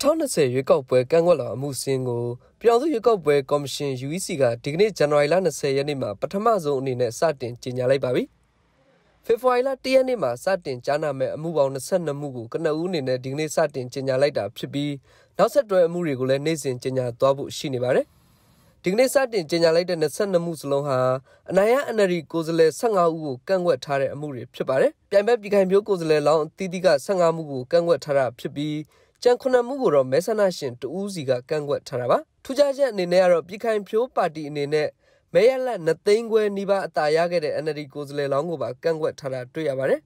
2020ရွေးကောက်ပွဲကန့်ကွက်လာအမှုစင်းကိုပြည်အောင်စုရွေးကောက်ပွဲကော်မရှင် UEC ကဒီကနေ့ဇန်နဝါရီလ20ရက်နေ့မှာပထမဆုံးအနေနဲ့စတင်ကြေညာလိုက်ပါပြီ။ဖေဖော်ဝါရီလ1ရက်နေ့မှာစတင်ကြားနာမဲ့အမှုပေါင်း22မှုကိုကနအူးအနေနဲ့ဒီကနေ့စတင်ကြေညာလိုက်တာဖြစ်ပြီးနောက်ဆက်တွဲအမှုတွေကိုလည်းနေ့စဉ်ကြေညာသွားဖို့ရှိနေပါတယ်။ဒီကနေ့စတင်ကြေညာလိုက်တဲ့22မှုစလုံးဟာအနိုင်ရအနရီကိုယ်စားလှယ်15ဦးကိုကန့်ကွက်ထားတဲ့အမှုတွေဖြစ်ပါတယ်။ပြိုင်ဘက်ပြည်ခိုင်မျိုးကိုယ်စားလှယ်လောင်းအသီးသီးက15မှုကိုကန့်ကွက်ထားတာဖြစ်ပြီးကြံခုနှစ်မှုကိုတော့မဲဆန္ဒရှင်တဦးစီကကန့်ကွက်ထားတာပါထူးခြားချက်အနေနဲ့ကတော့ပြည်ခိုင်ဖြိုးပါတီအနေနဲ့မဲရလက်နှစ်သိန်းခွဲနီးပါးအသာရခဲ့တဲ့ NLD ကိုယ်စားလှယ်လောင်းကိုပါကန့်ကွက်ထားတာတွေ့ရပါတယ်။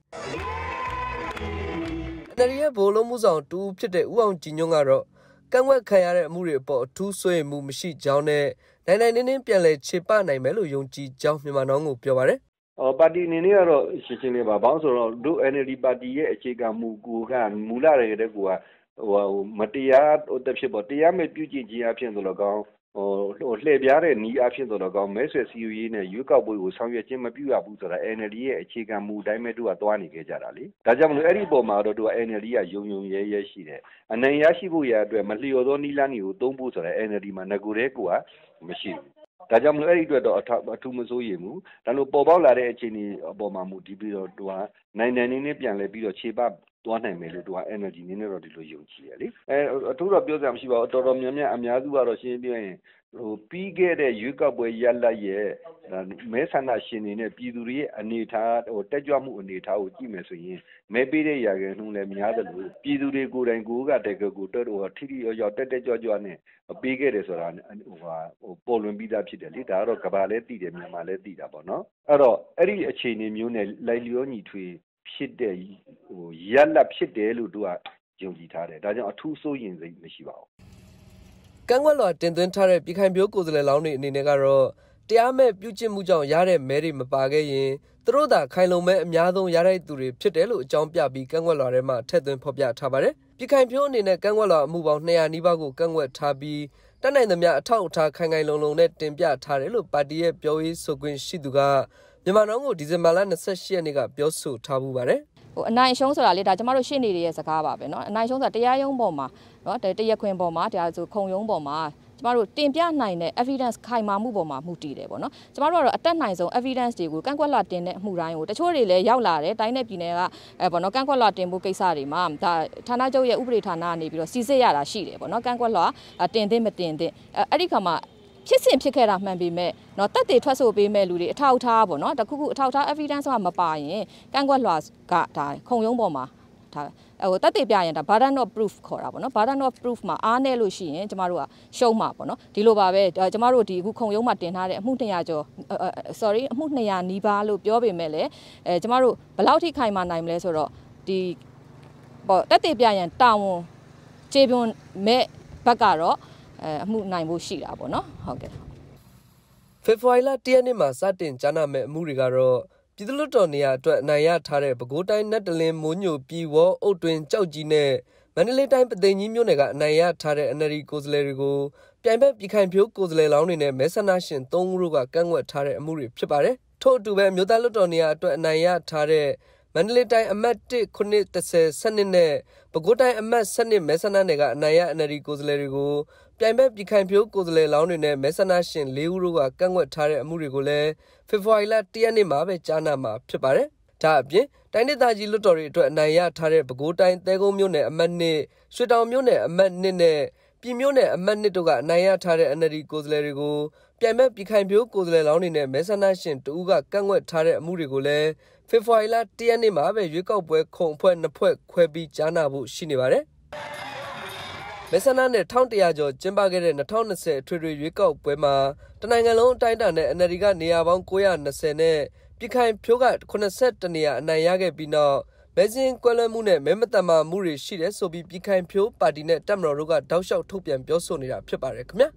NLD ရဲ့ဗိုလ်လုံးမှုဆောင်တူဖြစ်တဲ့ဦးအောင်ကြည်ညွန့်ကတော့ကန့်ကွက်ခံရတဲ့အမှုတွေအပေါ်အထူးဆွေးမှုမရှိကြောင်းနဲ့နိုင်နိုင်နင်းနင်းပြန်လည်ခြေပနိုင်မယ်လို့ယုံကြည်ကြောင်းမြန်မာနောင်းကိုပြောပါတယ်။အော်ပါတီအနေနဲ့ကတော့ရှင်းရှင်းလေးပါ။ဘာလို့ဆိုတော့တို့ NLD ပါတီရဲ့အခြေခံမူကိုကမူလတွေတဲ့ကူကဟိုမတရားတဖြစ်ပေါ့တရားမဲ့ပြုကျင့်ခြင်းအဖြစ်ဆိုတော့ကောင်းဟိုလှည့်ပြားတဲ့နီးအဖြစ်ဆိုတော့ကောင်းမဲဆွယ်စီယူရေးနဲ့ရွေးကောက်ပွဲကိုဆောင်ရွက်ခြင်းမပြုရဘူးဆိုတာ NLD ရဲ့အခြေခံမူအတိုင်းပဲသူကသွားနေခဲ့ကြတာလေဒါကြောင့်မလို့အဲ့ဒီပုံမှာတော့သူက NLD ကယုံယုံရဲရဲရှိတယ်အနိုင်ရရှိဖို့ရအတွက်မလျော်သောနီးလန်းတွေကိုသုံးဖို့ဆိုတာ NLD မှာငကူတဲ့ကိုကမရှိဘူးဒါကြောင့်မလို့အဲ့ဒီအတွက်တော့အထူးမစိုးရိမ်ဘူးဒါလို့ပေါ်ပေါက်လာတဲ့အခြေအနေအပေါ်မှာမူတည်ပြီးတော့သူကနိုင်နိုင်နေနဲ့ပြန်လဲပြီးတော့ခြေပသွားနိုင်မယ်လို့သူက energy အနေနဲ့တော့ဒီလိုယုံကြည်တယ်လေ။အဲအထူးတော့ပြောစရာမရှိပါဘူးတော်တော်များများအများစုကတော့ရှင်းရှင်းပြောရရင်ပြီးခဲ့တဲ့ရွေးကောက်ပွဲရလဒ်ရဲ့မဲဆန္ဒရှင်တွေနဲ့ပြည်သူတွေရဲ့အနေအထားတက်ကြွမှုအနေအထားကိုကြည့်မယ်ဆိုရင်မဲပေးတဲ့ရာခိုင်နှုန်းလည်းများသလိုပြည်သူတွေကိုယ်တိုင်ကိုယ်ကတကယ်ကိုထိထိရောက်ရောက်တက်တက်ကြွကြွနဲ့ပေးခဲ့တယ်ဆိုတာပေါ်လွင်ပြီးသားဖြစ်တယ်လေ။ဒါကတော့ကမ္ဘာလည်းသိတယ်မြန်မာလည်းသိတာပေါ့နော်။အဲဒီတော့အဲဒီအခြေအနေမျိုးနဲ့လိုက်လျောညီထွေဖြစ်တဲ့ဟိုရလက်ဖြစ်တယ်လို့သူကယုံကြည်ထားတယ်ဒါကြောင့်အထူးစိုးရင်စိတ်မရှိပါဘူးကံကွက်လွှာတင်သွင်းထားတဲ့ပြည်ခိုင်ပြိုးကိုယ်စားလှယ်လောင်းတွေအနေနဲ့ကတော့တရားမဲ့ပြုကျင့်မှုကြောင့်ရတဲ့မဲတွေမပါခဲ့ရင်သူတို့သာခိုင်လုံမဲ့အများဆုံးရတဲ့သူတွေဖြစ်တယ်လို့အကြောင်းပြပြီးကန့်ကွက်လွှာထဲမှာထည့်သွင်းဖော်ပြထားပါတယ်။ပြည်ခိုင်ဖြိုးအနေနဲ့ကန့်ကွက်လွှာအမှုပေါင်း200နီးပါးကိုကန့်ကွက်ထားပြီးတက်နိုင်သမျှအထောက်အထားခိုင်ခိုင်လုံလုံနဲ့တင်ပြထားတယ်လို့ပါတီရဲ့ပြောရေးဆိုခွင့်ရှိသူကမြန်မာနိုင်ငံကိုဒီဇင်ဘာလ28ရက်နေ့ကပြောဆိုထားမှုပါတယ်။ိုအနိုင်ရှုံးဆိုတာလေဒါကျမတို့ရှေ့နေတွေရဲ့စကားပါပဲเนาะအနိုင်ရှုံးဆိုတာတရားရုံးပေါ်မှာเนาะတရားခွင်ပေါ်မှာတရားဆိုခုံရုံးပေါ်မှာကျမတို့တင်ပြနိုင်တဲ့ evidence ခိုင်မာမှုပေါ်မှာမူတည်တယ်ပေါ့နော်ကျမတို့ကတော့အတက်နိုင်ဆုံး evidence တွေကိုကန့်ကွက်လာတင်တဲ့အမှုတိုင်းကိုတချို့တွေလည်းရောက်လာတယ်တိုင်းနယ်ပြည်နယ်ကအဲပေါ့နော်ကန့်ကွက်လာတင်ဖို့ကိစ္စတွေမှာဒါဌာနချုပ်ရဲ့ဥပဒေဌာနကနေပြီးတော့စီစစ်ရတာရှိတယ်ပေါ့နော်ကန့်ကွက်လာတင်သင့်မတင်သင့်အဲ့ဒီခါမှာဖြစ်စဉ်ဖြစ်ခဲ့တာမှန်ပေမဲ့เนาะတက်တည်ထွက်ဆိုပေးမဲ့လူတွေအထောက်ထားပေါ့เนาะတခုခုအထောက်ထား evidence ကမပါရင်ကန့်ကွက်လွှာကဒါခုံရုံးပေါ်မှာဒါဟိုတက်တည်ပြရင်ဒါ burden of proof ခေါ်တာပေါ့နော် burden of proof မှာအားနဲ့လို့ရှိရင်ကျမတို့ကရှုံးမှာပေါ့နော်ဒီလိုပါပဲကျမတို့ဒီအခုခုံရုံးမှာတင်ထားတဲ့အမှု200ကျော် sorry အမှု200နီးပါးလို့ပြောပေမဲ့လည်းအဲကျမတို့ဘယ်လောက်ထိခိုင်မာနိုင်မလဲဆိုတော့ဒီပေါ့တက်တည်ပြရင်တာဝန်ခြေပွန်မဲ့ဘက်ကတော့အဲအမှုနိုင်ဖို့ရှိတာပေါ့နော်ဟုတ်ကဲ့ဖေဖော်ဝါရီလ၁ရက်နေ့မှာစတင်ကြားနာမယ့်အမှုတွေကတော့ပြည်သူ့လွတ်တော်နေရာအတွက်အနိုင်ရထားတဲ့ပဲခူးတိုင်းနတ်တလင်းမိုးညိုပြည်ဝအုတ်တွင်ကြောက်ကြီးနဲ့မန္တလေးတိုင်းပသိမ်ကြီးမြို့နယ်ကအနိုင်ရထားတဲ့အန်အရီကိုစလဲတွေကိုပြိုင်ဘက်ပြည်ခိုင်ဖြိုးကိုစလဲလောင်းတွေနဲ့မဲဆန္ဒရှင်၃ဦးတို့ကကန့်ကွက်ထားတဲ့အမှုတွေဖြစ်ပါတယ်ထို့အတူပဲမြို့သားလွတ်တော်နေရာအတွက်အနိုင်ရထားတဲ့မန္တလေးတိုင်းအမှတ်1 930စနစ်နဲ့ပဲခူးတိုင်းအမှတ်စနစ်မဲဆန္ဒနယ်ကအနိုင်ရအနယ်ဒီကိုယ်စားလှယ်တွေကိုပြိုင်ဘက်ပြည်ခိုင်ဖြိုးကိုယ်စားလှယ်လောင်းတွေနဲ့မဲဆန္ဒရှင်၄ဦးတို့ကကန့်ကွက်ထားတဲ့အမှုတွေကိုလည်းဖေဖော်ဝါရီလ1ရက်နေ့မှာပဲကြားနာမှာဖြစ်ပါတယ်။ဒါအပြင်တိုင်းဒေသကြီးလွှတ်တော်တွေအတွက်အနိုင်ရထားတဲ့ပဲခူးတိုင်းသဲကုန်းမြို့နယ်အမှတ်1ရွှေတောင်မြို့နယ်အမှတ်1နဲ့ပြည်မြို့နယ်အမှတ်1တို့ကအနိုင်ရထားတဲ့အနယ်ဒီကိုယ်စားလှယ်တွေကိုပြိုင်ဘက်ပြည်ခိုင်ဖြိုးကိုယ်စားလှယ်လောင်းတွေနဲ့မဲဆန္ဒရှင်တဦးကကန့်ကွက်ထားတဲ့အမှုတွေကိုလည်းဖေဖော်ဝါရီလ၁ရက်နေ့မှာပဲရွေးကောက်ပွဲခုံအဖွဲ့နှစ်ဖွဲ့ခွဲပြီးကြားနာဖို့ရှိနေပါတယ်မက်ဆနာနဲ့1100ကျော်ကျင်းပခဲ့တဲ့2020ထွေထွေရွေးကောက်ပွဲမှာတနိုင်ငံလုံးအတိုင်းအတာနဲ့အနယ်ဒီကနေရာပေါင်း920နဲ့ပြည်ခိုင်ဖြိုးက82နေရာအနိုင်ရခဲ့ပြီးနောက်မဲစင်းကွဲလွဲမှုနဲ့မဲမတမာမှုတွေရှိတယ်ဆိုပြီးပြည်ခိုင်ဖြိုးပါတီနဲ့တပ်မတော်တို့ကတောက်လျှောက်ထုတ်ပြန်ပြောဆိုနေတာဖြစ်ပါတယ်ခင်ဗျာ